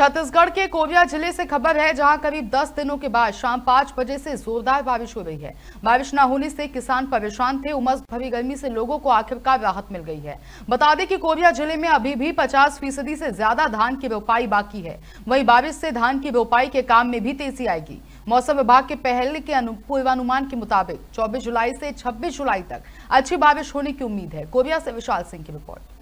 छत्तीसगढ़ के कोरिया जिले से खबर है जहां करीब 10 दिनों के बाद शाम 5 बजे से जोरदार बारिश हो रही है बारिश न होने से किसान परेशान थे उमस भरी गर्मी से लोगों को आखिरकार राहत मिल गई है बता दें कि कोरिया जिले में अभी भी 50 फीसदी से ज्यादा धान की रोपाई बाकी है वहीं बारिश से धान की रोपाई के काम में भी तेजी आएगी मौसम विभाग के पहले के पूर्वानुमान के मुताबिक चौबीस जुलाई से छब्बीस जुलाई तक अच्छी बारिश होने की उम्मीद है कोरिया से विशाल सिंह की रिपोर्ट